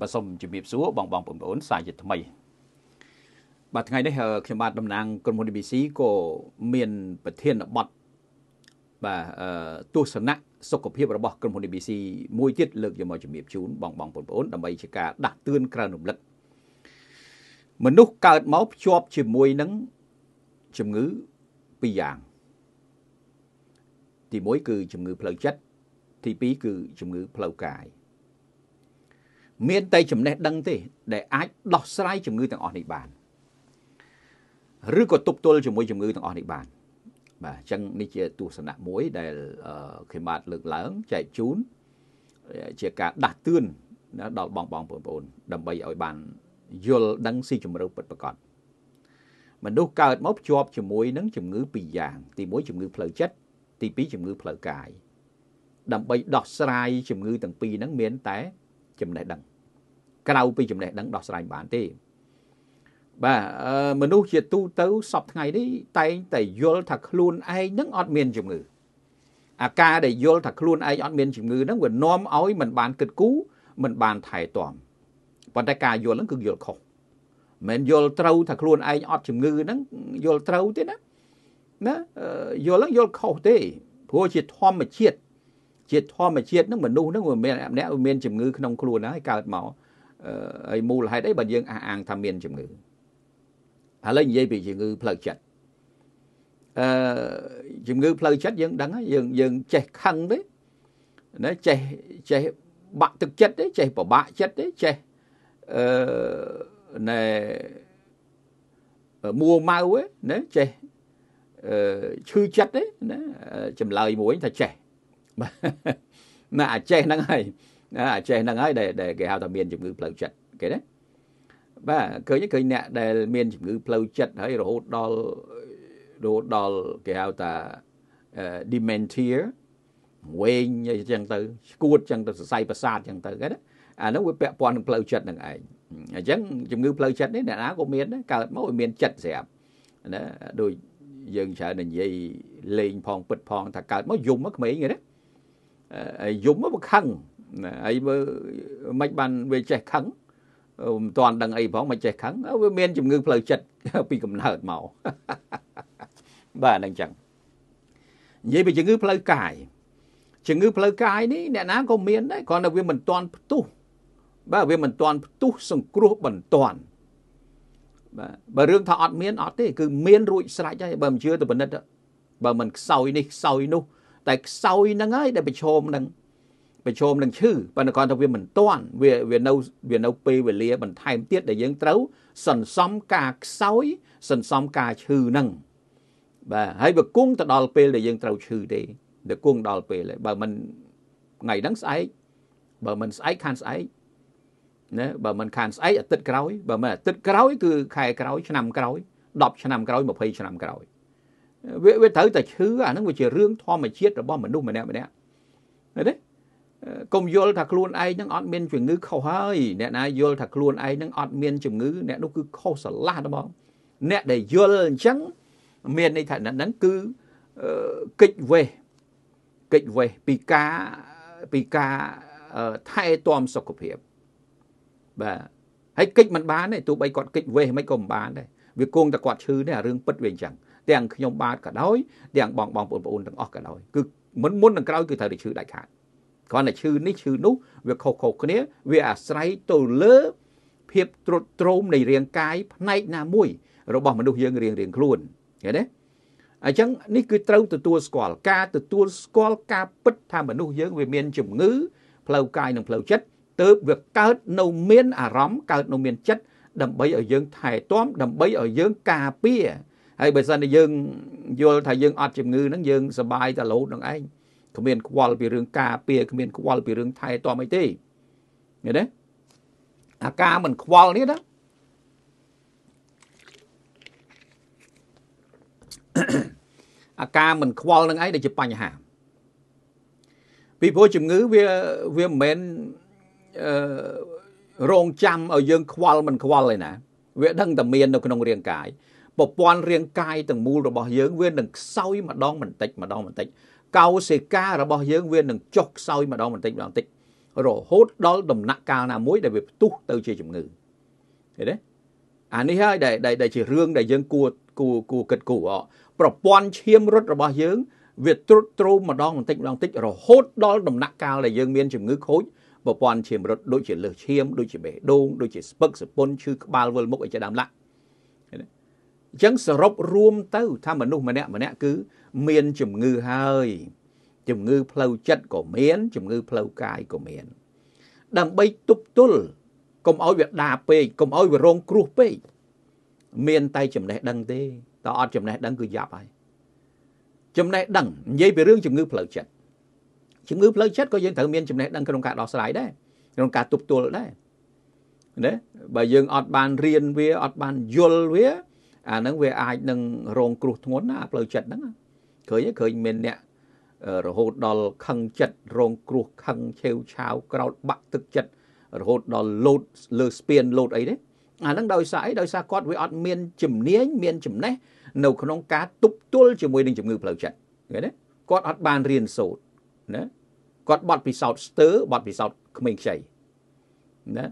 បាទសូមជម្រាបសួរបងបងបងប្អូនសាជាថ្មីបាទថ្ងៃនេះខ្ញុំបាទតំណាងក្រុមហ៊ុន BBC ក៏មានប្រធានបទបាទអឺទស្សនៈសុខភាពរបស់ក្រុមហ៊ុន BBC មួយទៀតលើកយកមកជម្រាបជូនបងបងបងប្អូនដើម្បីជាការដាស់តឿនក្រើនរំលឹកមនុស្សកើតមកភ្ជាប់ជាមួយនឹងជំងឺពីរយ៉ាង ទី1គឺជំងឺផ្លូវចិត្តទី2គឺជំងឺផ្លូវកាយមានតែចំណេះដឹងទេដែលអាចដោះស្រាយជំងឺទាំងអស់នេះបានឬក៏ទប់ទល់ជាមួយជំងឺទាំងអស់នេះបានបាទអញ្ចឹងនេះជាទស្សនៈមួយដែលខ្ញុំបាទលើកឡើងចែកជូនជាការដាស់តឿនដល់បងបងបងប្អូនដើម្បីឲ្យបានយល់ដឹងស៊ីជម្រៅពិតប្រាកដមនុស្សកើតមកភ្ជាប់ជាមួយនឹងជំងឺពីរយ៉ាងទី1ជំងឺផ្លូវចិត្តទី2ជំងឺផ្លូវកាយដើម្បីដោះស្រាយជំងឺទាំងពីរហ្នឹងមានតែចំណេះដឹងក្រៅពីចំណេះដឹងដោះស្រាយបានទេបាទមនុស្សជាទូទៅសពថ្ងៃនេះតែងតែយល់ថាខ្លួនឯងនឹងអត់មានជំងឺអាការដែលយល់ថាខ្លួនឯងអត់មានជំងឺហ្នឹងវានាំឲ្យมันបានគិតគូរมันបានថែទាំប៉ុន្តែការយល់ហ្នឹងគឺយល់ខុសមិនយល់ត្រូវថាខ្លួនឯងអត់ជំងឺហ្នឹងយល់ត្រូវទេណាណាយល់ហ្នឹងយល់ខុសទេព្រោះជាធម្មជាតិជាធម្មជាតិហ្នឹងមនុស្សហ្នឹងវាមានម្នាក់មានជំងឺក្នុងខ្លួនហើយកើតមកហើយមូលហេតុអីបើយើងអះអាងថាមានជំងឺឥឡូវនិយាយពីជំងឺផ្លូវចិត្តអឺជំងឺផ្លូវចិត្តយើងដឹងហើយយើងយើងចេះខឹងទេណាចេះចេះបាក់ទឹកចិត្តទេចេះពិបាកចិត្តទេចេះអឺណែមួម៉ៅទេណាចេះអឺឈឺចិត្តទេណាចម្លើយមួយថាចេះណាអាចេះហ្នឹងហើយអាចេះហ្នឹងហើយដែលគេហៅថាមានជំងឺផ្លូវចិត្តគេណាបាទឃើញឃើញអ្នកដែលមានជំងឺផ្លូវចិត្តហើយរហូតដល់រហូតដល់គេហៅថា dementia វែងអញ្ចឹងទៅស្គួតអញ្ចឹងទៅសរសៃប្រសាទអញ្ចឹងទៅគេណាអានោះវាពាក់ព័ន្ធនឹងផ្លូវចិត្តនឹងឯងអញ្ចឹងជំងឺផ្លូវចិត្តនេះអ្នកណាក៏មានដែរកើតមកវាមានចិត្តស្រាប់ណាដូចយើងច្រើននិយាយលេងផងពិតផងថាកើតមកយំមកក្មេងហ្នឹងណាយំមកបខឹងហើយមើលមិនបានវាចេះខឹងមិនតាន់ដឹងអីផងមិនចេះខឹងវាមានជំងឺ ផ្លូវចិត្តពីកំណើតមកបាទហ្នឹងចឹងនិយាយពីជំងឺផ្លូវកាយជំងឺផ្លូវកាយនេះអ្នកណាក៏មានដែរគ្រាន់តែវាមិនតាន់ផ្ទុះបាទវាមិនតាន់ផ្ទុះសង្គ្រោះបន្ទាន់បាទបើរឿងថាអត់មានអត់ទេគឺមានរួចស្រេចហើយបើមិនជឿទៅពិនិត្យបើមិនខ្សោយនេះខ្សោយនោះ តែខ្សោយហ្នឹងហើយដែលប្រឈមនឹងប្រជុំនឹងឈឺប៉ុន្តែគាត់ថាវាមិនតាន់ វាវានៅវានៅពេលវេលា បន្ថែមទៀតដែលយើងត្រូវសន្សំការខ្សោយសន្សំការឈឺនឹងបាទហើយវាគង់ទៅដល់ពេលដែលយើងត្រូវឈឺទេទៅគង់ដល់ពេលហើយបើមិនថ្ងៃហ្នឹងស្អែកបើមិនស្អែកខានស្អែកណាបើមិនខានស្អែកអាទិត្យក្រោយបើមិនអាទិត្យក្រោយគឺ ខែក្រោយឆ្នាំក្រោយ10ឆ្នាំក្រោយ20ឆ្នាំក្រោយវាវាត្រូវតែឈឺអាហ្នឹងវាជារឿងធម្មជាតិរបស់មនុស្សម្នាក់ម្នាក់ណាកុំយល់ថាខ្លួនឯងនឹងអត់មានជំងឺខុសហើយអ្នកណាយល់ថាខ្លួនឯងនឹងអត់មានជំងឺអ្នកនោះគឺខុសស្រឡះហ្មងអ្នកដែលយល់អញ្ចឹងមានន័យថាហ្នឹងគឺកិច្ចវេះកិច្ចវេះពីការពីការថែទាំសុខភាពបាទហើយកិច្ចមិនបានទេទោះបីគាត់កិច្ចវេះមិនក៏មិនបានដែរវាគង់តែគាត់ឈឺនេះអារឿងពិតវាអញ្ចឹងទាំងខ្ញុំបាទក៏ដោយ ទាំងបងបងប្អូនទាំងអស់ក៏ដោយគឺមុនមុននឹងក្រោយគឺត្រូវតែឈឺដាច់ខាតគ្រាន់តែឈឺនេះឈឺនោះវាខុសខុសគ្នាវាអាស្រ័យទៅលើ ភាពទ្រុឌទ្រោមនៃរាងកាយផ្នែកណាមួយ របស់មនុស្សយើងរៀងៗខ្លួនឃើញទេអញ្ចឹងនេះគឺត្រូវទទួលស្គាល់ការទទួលស្គាល់ការពិតថាមនុស្សយើង វាមាន ជំងឺ ផ្លូវកាយនិងផ្លូវចិត្តទើបវាកើតនៅមានអារម្មណ៍កើត នៅមានចិត្តដើម្បីឲ្យយើង ថែទាំដើម្បីឲ្យយើងការពារហើយបើសិនជាយើងយល់ថាយើងអត់ជំងឺហ្នឹងយើងសុបាយតែលោតនឹងឯងគ្មានខ្វល់ពីរឿងការពារគ្មានខ្វល់ពីរឿងថែទាំអីទេឃើញទេអាការមិនខ្វល់នេះណាអាការមិនខ្វល់នឹងឯងដែលជាបញ្ហាពីព្រោះជំងឺវាវាមិនមែនអឺរងចាំឲ្យយើងខ្វល់មិនខ្វល់ទេណាវាដឹងតែមាននៅក្នុងរាងកាយប្រព័ន្ធរាងកាយទាំងមូលរបស់យើងវានឹងខ្សោយម្ដងបន្តិចម្ដងបន្តិចកោសិការបស់យើងវានឹងចុះខ្សោយម្ដងបន្តិចម្ដងបន្តិចរហូតដល់ដំណាក់កាលណាមួយដែលវាផ្ទុះទៅជាជំងឺឃើញទេអានេះហើយដែលដែលជារឿងដែលយើងគួរគួរគួរគិតគូរអប្រព័ន្ធឈាមរត់របស់យើង វាទ្រុឌទ្រោមម្ដងបន្តិចម្ដងបន្តិចរហូតដល់ដំណាក់កាលដែលយើងមានជំងឺខូចប្រព័ន្ធឈាមរត់ដូចជាលើសឈាមដូចជាបេះដូងដូចជាស្ពឹកសពុនឈឺក្បាលវិលមុខអីជាដើមឡាក់អញ្ចឹងសរុបរួមទៅថាមនុស្សម្នាក់ម្នាក់គឺមានជំងឺហើយជំងឺផ្លូវចិត្តក៏មានជំងឺផ្លូវកាយក៏មានដើម្បីទប់ទល់កុំឲ្យវាដាពេកកុំឲ្យវារងគ្រោះពេកមានតែចំណេះដឹងទេតើអត់ចំណេះដឹងគឺយ៉ាប់ហើយចំណេះដឹងនិយាយពីរឿងជំងឺ ផ្លូវចិត្តជំងឺផ្លូវចិត្តក៏យើងត្រូវមានចំណេះដឹងក្នុងការដោះស្រាយដែរក្នុងការទប់ទល់ដែរណាបើយើងអត់បានរៀនវាអត់បានយល់វាអាហ្នឹងវាអាចនឹងរងគ្រោះធ្ងន់ណាផ្លូវចិត្តហ្នឹងឃើញឃើញមានអ្នករហូតដល់ខឹងចិត្តរងគ្រោះខឹងឆេវឆាវក្រោតបាក់ទឹកចិត្តរហូតដល់លោតលើស្ពានលោតអីទេអាហ្នឹងដោយសារអីដោយសារគាត់វាអត់មានជំនាញមានចំណេះ នៅ ក្នុងការទប់ទល់ជាមួយនឹងជំងឺផ្លូវចិត្តឃើញទេគាត់អត់បានរៀនសូត្រណាគាត់បត់ពិសោធន៍ស្ទើបត់ពិសោធន៍ក្មេងខ្ចីណា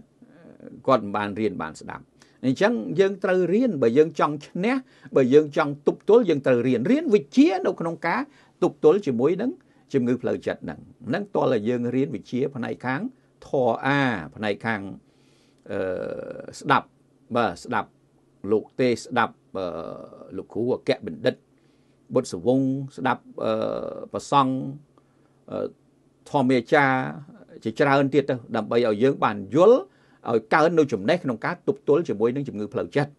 គាត់មិនបានរៀនបានស្ដាប់អញ្ចឹងយើងត្រូវរៀនបើយើងចង់ឈ្នះ បើយើងចង់ទប់ទល់យើងត្រូវរៀនរៀនវិជ្ជានៅក្នុងការទប់ទល់ជាមួយនឹងជំងឺផ្លូវចិត្តហ្នឹងហ្នឹងតើតែយើងរៀនវិជ្ជា ផ្នែកខាងធរអាផ្នែកខាងអឺស្ដាប់បាទស្ដាប់លោកទេស្ដាប់លោកគ្រូអគ្គបណ្ឌិត បុត្រសវងស្ដាប់ប្រសង់ធម្មាចារជាច្រើនទៀតទៅដើម្បីឲ្យយើងបានយល់ឲ្យកើននៅចំណេះក្នុងការទប់ទល់ជាមួយនឹងជំងឺផ្លូវចិត្ត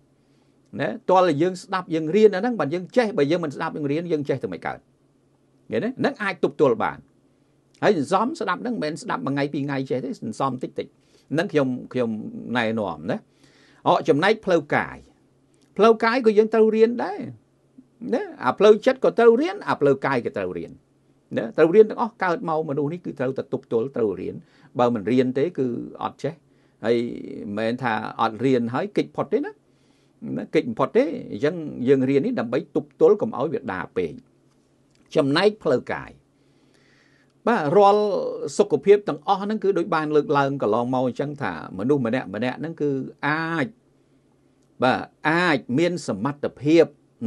ណាតលយើងស្ដាប់យើងរៀនអាហ្នឹងបើយើងចេះបើយើងមិនស្ដាប់យើងរៀនយើងចេះទៅមិនកើតឃើញទេហ្នឹងអាចទប់ទល់បានហើយសន្សំស្ដាប់ហ្នឹងមិនមែនស្ដាប់មួយថ្ងៃពីរថ្ងៃចេះទេសន្សំតិចតិចហ្នឹងខ្ញុំខ្ញុំណែនាំណាអកចំណែកផ្លូវកាយផ្លូវកាយក៏យើងត្រូវរៀនដែរណាអាផ្លូវចិត្តក៏ត្រូវរៀនអាផ្លូវកាយក៏ត្រូវរៀនណាត្រូវរៀនទាំងអស់កើតមកមនុស្សនេះគឺត្រូវតែទប់ទល់ត្រូវរៀនបើមិនរៀនទេគឺអត់ចេះហើយមិនមែនថាអត់រៀនហើយគេចផុតទេណាគេចផុតទេអញ្ចឹងយើងរៀននេះដើម្បីទប់ទល់កុំឲ្យវាដាពេកចំណែកផ្លូវកាយបាទរាល់សុខភាពទាំងអស់ហ្នឹងគឺដូចបាន លើកឡើងកន្លងមកអញ្ចឹងថា មនុស្សម្នាក់ម្នាក់ហ្នឹងគឺអាចបាទអាចមាន សមត្ថភាព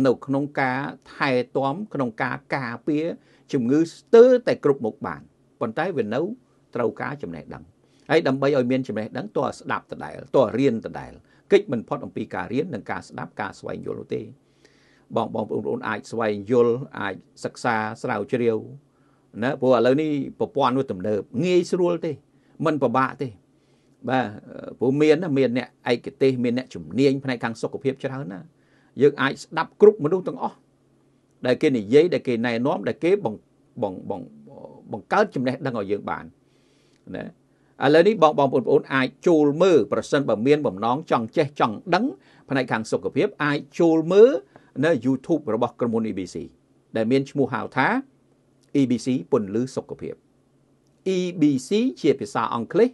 នៅក្នុងការថែទាំក្នុងការការពារ ជំងឺស្ទើរតែគ្រប់មុខបានប៉ុន្តែវានៅត្រូវការចំណេះដឹងហើយដើម្បីឲ្យមានចំណេះដឹងតើស្ដាប់ដដែលតើរៀនដដែលកិច្ចមិនផុតអំពីការរៀននិងការស្ដាប់ការស្វែងយល់នោះទេ បងបងប្អូនអាចស្វែងយល់អាចសិក្សាស្រាវជ្រាវណាព្រោះឥឡូវនេះប្រព័ន្ធនោះទំនើបងាយស្រួលទេមិនពិបាកទេបាទព្រោះមាន មានអ្នកឯកទេសមានអ្នកជំនាញផ្នែកខាងសុខភាពច្រើនណា យើងអាចស្ដាប់គ្រប់មនុស្សទាំងអស់ដែលគេនិយាយដែលគេណែនាំដែលគេបង្បង្បង្កើតចំណេះដឹងឲ្យយើងបានណាឥឡូវនេះបងបងប្អូនអាចចូលមើលប្រសិនបើមានបំណងចង់ចេះចង់ដឹង ផ្នែកខាងសុខភាពអាចចូលមើលនៅ YouTube របស់ក្រុមហ៊ុន EBC ដែលមានឈ្មោះហៅថា EBC ពន្លឺសុខភាព EBC ជាភាសាអង់គ្លេស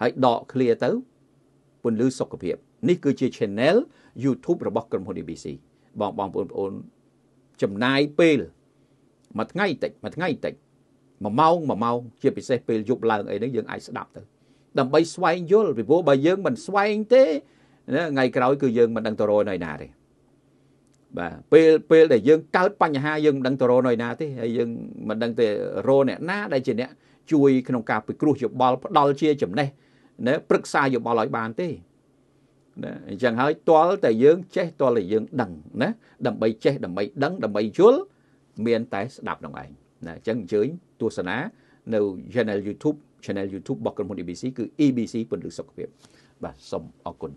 ហើយដក clear ទៅពន្លឺសុខភាពនេះគឺជា channel YouTube របស់ក្រុមហ៊ុន EBC បងបងប្អូនបងប្អូនចំណាយពេលមួយថ្ងៃតិចមួយថ្ងៃតិច1ម៉ោង1ម៉ោងជាពិសេសពេលយប់ឡើងអីហ្នឹងយើងអាចស្ដាប់ទៅដើម្បីស្វែងយល់ពីព្រោះបើយើងមិនស្វែងទេថ្ងៃក្រោយគឺយើងមិនដឹងទៅរកនៅណាទេបាទពេលពេលដែលយើងកើតបញ្ហាយើងមិនដឹងទៅរកនៅណាទេហើយយើងមិនដឹងទៅរកអ្នកណាដែលជាអ្នកជួយក្នុងការពិគ្រោះយោបល់ផ្ដល់ជាចំណេះណាប្រឹក្សាយោបល់ឲ្យបានទេណាអញ្ចឹងហើយតលតែយើងចេះតលតែយើងដឹងណាដើម្បីចេះដើម្បីដឹងដើម្បីយល់មានតែស្ដាប់នឹងឯងណាអញ្ចឹងអញ្ជើញទស្សនានៅ channel YouTube channel YouTube របស់ក្រុមហ៊ុន EBC គឺ EBC ពលិសុខភាពបាទសូមអរគុណ